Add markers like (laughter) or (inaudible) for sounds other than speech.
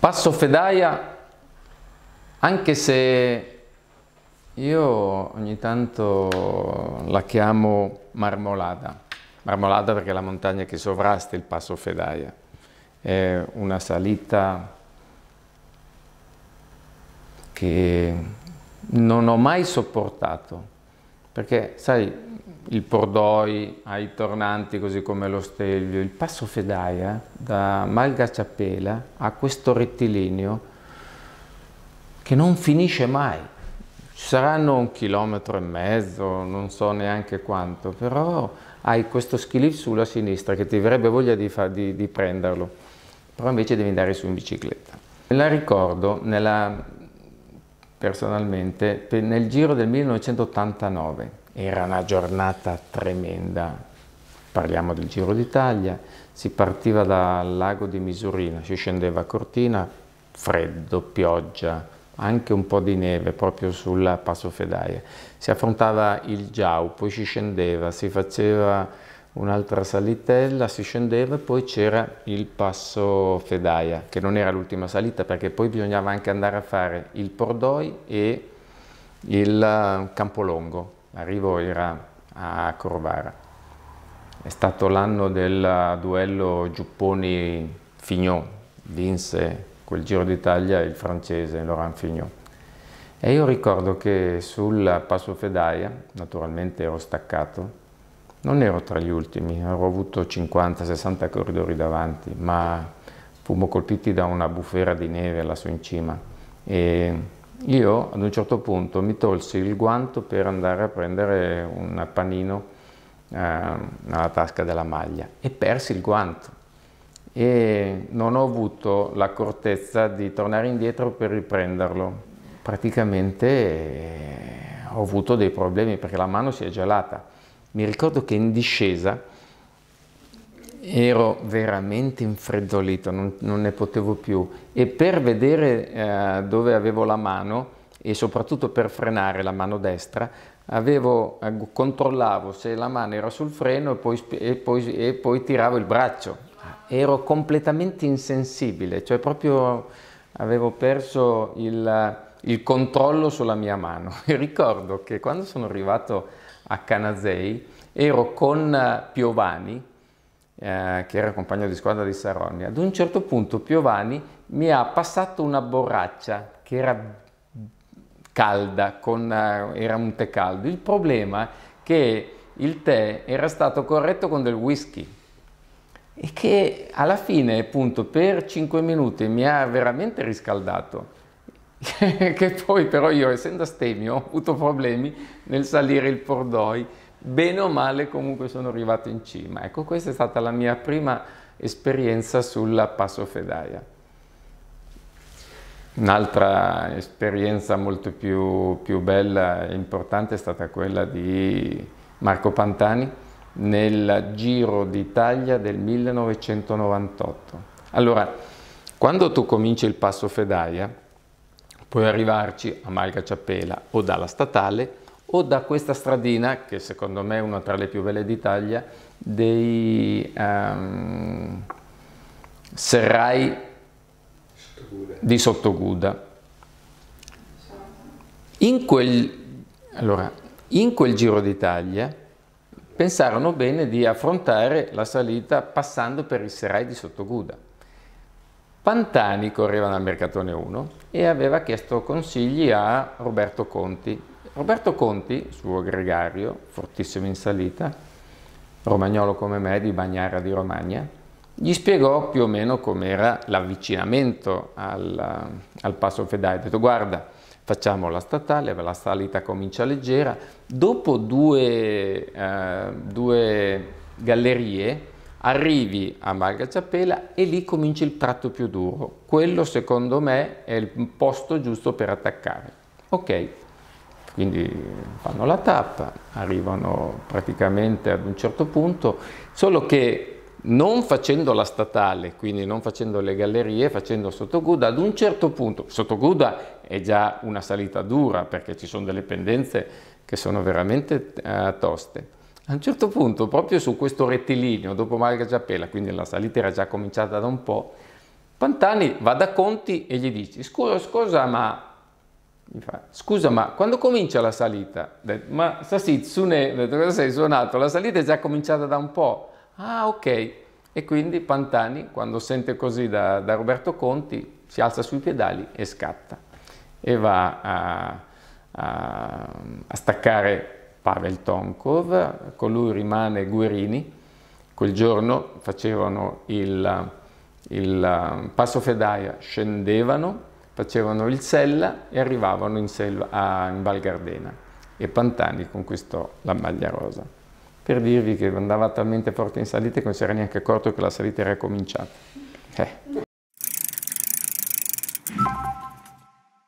Passo Fedaia, anche se io ogni tanto la chiamo Marmolada, Marmolada perché è la montagna che sovrasta il Passo Fedaia, è una salita che non ho mai sopportato perché sai, il Pordoi ai tornanti, così come lo Stelvio, il passo Fedaia eh, da Malgaciapela a questo rettilineo che non finisce mai. Ci saranno un chilometro e mezzo, non so neanche quanto, però hai questo schilif sulla sinistra che ti avrebbe voglia di, di, di prenderlo, però invece devi andare su in bicicletta. la ricordo nella personalmente nel giro del 1989. Era una giornata tremenda, parliamo del Giro d'Italia, si partiva dal lago di Misurina, si scendeva a Cortina, freddo, pioggia, anche un po' di neve proprio sulla passofedaia. Si affrontava il Giau, poi si scendeva, si faceva un'altra salitella, si scendeva e poi c'era il passo Fedaia, che non era l'ultima salita perché poi bisognava anche andare a fare il Pordoi e il eh, Campolongo. L'arrivo era a Corvara. È stato l'anno del duello giupponi fignon vinse quel Giro d'Italia il francese Laurent Fignon. E io ricordo che sul passo Fedaia, naturalmente ero staccato, non ero tra gli ultimi, avevo avuto 50-60 corridori davanti, ma fummo colpiti da una bufera di neve lassù in cima e io ad un certo punto mi tolsi il guanto per andare a prendere un panino eh, nella tasca della maglia e persi il guanto e non ho avuto l'accortezza di tornare indietro per riprenderlo. Praticamente eh, ho avuto dei problemi perché la mano si è gelata. Mi ricordo che in discesa ero veramente infreddolito, non, non ne potevo più e per vedere eh, dove avevo la mano e soprattutto per frenare la mano destra avevo, eh, controllavo se la mano era sul freno e poi, e poi, e poi tiravo il braccio. Ero completamente insensibile, cioè proprio avevo perso il, il controllo sulla mia mano. (laughs) E ricordo che quando sono arrivato a Canazei, ero con eh, Piovani, eh, che era compagno di squadra di Sarogna. Ad un certo punto Piovani mi ha passato una borraccia che era calda, con, eh, era un tè caldo. Il problema è che il tè era stato corretto con del whisky e che alla fine, appunto, per 5 minuti mi ha veramente riscaldato. (laughs) che poi però io essendo astemio ho avuto problemi nel salire il pordoi, bene o male comunque sono arrivato in cima. Ecco, questa è stata la mia prima esperienza sulla Passo Fedaia. Un'altra esperienza molto più, più bella e importante è stata quella di Marco Pantani nel Giro d'Italia del 1998. Allora, quando tu cominci il passo fedaia, Puoi arrivarci a Malga Ciappella o dalla statale o da questa stradina, che secondo me è una tra le più belle d'Italia, dei um, serrai di Sottoguda. In quel, allora, in quel giro d'Italia pensarono bene di affrontare la salita passando per il serrai di Sottoguda Pantani correva nel Mercatone 1 e aveva chiesto consigli a Roberto Conti. Roberto Conti, suo gregario, fortissimo in salita, romagnolo come me, di Bagnara di Romagna, gli spiegò più o meno com'era l'avvicinamento al, al passo Fedai. Ha detto, guarda, facciamo la statale, la salita comincia leggera, dopo due, eh, due gallerie arrivi a Marga Malgaciapela e lì comincia il tratto più duro. Quello secondo me è il posto giusto per attaccare. Ok, quindi fanno la tappa, arrivano praticamente ad un certo punto, solo che non facendo la statale, quindi non facendo le gallerie, facendo Sottoguda, ad un certo punto, Sottoguda è già una salita dura perché ci sono delle pendenze che sono veramente eh, toste a un certo punto, proprio su questo rettilineo, dopo Marga Giappella, quindi la salita era già cominciata da un po', Pantani va da Conti e gli dice, scusa, scusa, ma... Fa, scusa, ma quando comincia la salita? Ma Sasitsune, cosa sei suonato? La salita è già cominciata da un po'. Ah, ok. E quindi Pantani, quando sente così da, da Roberto Conti, si alza sui pedali e scatta. E va a, a, a staccare Pavel Tomkov, con lui rimane Guerini, quel giorno facevano il, il eh, passo fedaia, scendevano, facevano il sella e arrivavano in, selva, a, in Val Gardena e Pantani conquistò la maglia rosa. Per dirvi che andava talmente forte in salita che non si era neanche accorto che la salita era cominciata. Eh.